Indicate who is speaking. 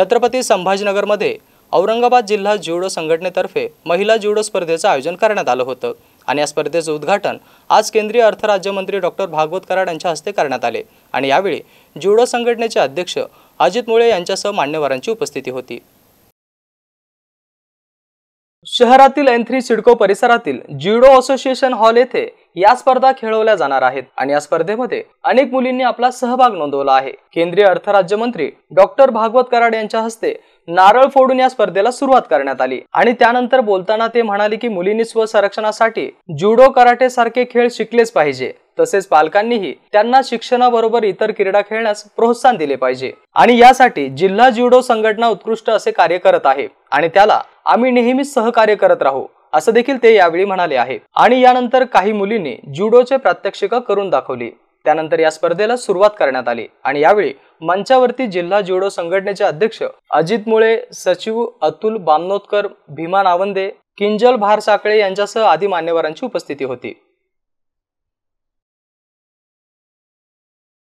Speaker 1: छत्रपती संभाजीनगरमध्ये औरंगाबाद जिल्हा ज्युडो संघटनेतर्फे महिला ज्युडो स्पर्धेचं आयोजन करण्यात आलं होतं आणि या स्पर्धेचं उद्घाटन आज केंद्रीय अर्थ राज्यमंत्री डॉक्टर भागवत कराड यांच्या हस्ते करण्यात आले आणि यावेळी ज्युडो संघटनेचे अध्यक्ष अजित मुळे यांच्यासह मान्यवरांची उपस्थिती होती शहरातील एन थ्री सिडको परिसरातील ज्युडो असोसिएशन हॉल येथे या स्पर्धा खेळवल्या जाणार आहेत आणि या स्पर्धेमध्ये अनेक मुलींनी आपला सहभाग नोंदवला आहे केंद्रीय अर्थराज्यमंत्री डॉक्टर भागवत कराड यांच्या हस्ते नारळ फोडून या स्पर्धेला सुरुवात करण्यात आली आणि त्यानंतर बोलताना ते म्हणाले की मुलींनी स्वसंरक्षणासाठी जुडो कराटे सारखे खेळ शिकलेच पाहिजे तसेच पालकांनीही त्यांना शिक्षणाबरोबर इतर क्रीडा खेळण्यास प्रोत्साहन दिले पाहिजे आणि यासाठी जिल्हा ज्युडो संघटना उत्कृष्ट असे कार्य करत आहे आणि त्याला आम्ही नेहमीच सहकार्य करत राहू असं देखील ते यावेळी म्हणाले आहे आणि यानंतर काही मुलींनी ज्युडोचे प्रात्यक्षिक करून दाखवली त्यानंतर या स्पर्धेला सुरुवात करण्यात आली आणि यावेळी मंचावरती जिल्हा ज्युडो संघटनेचे अध्यक्ष अजित मुळे सचिव अतुल बामनोतकर भीमा नावंदे किंजल भारसाकळे यांच्यासह आदी मान्यवरांची उपस्थिती होती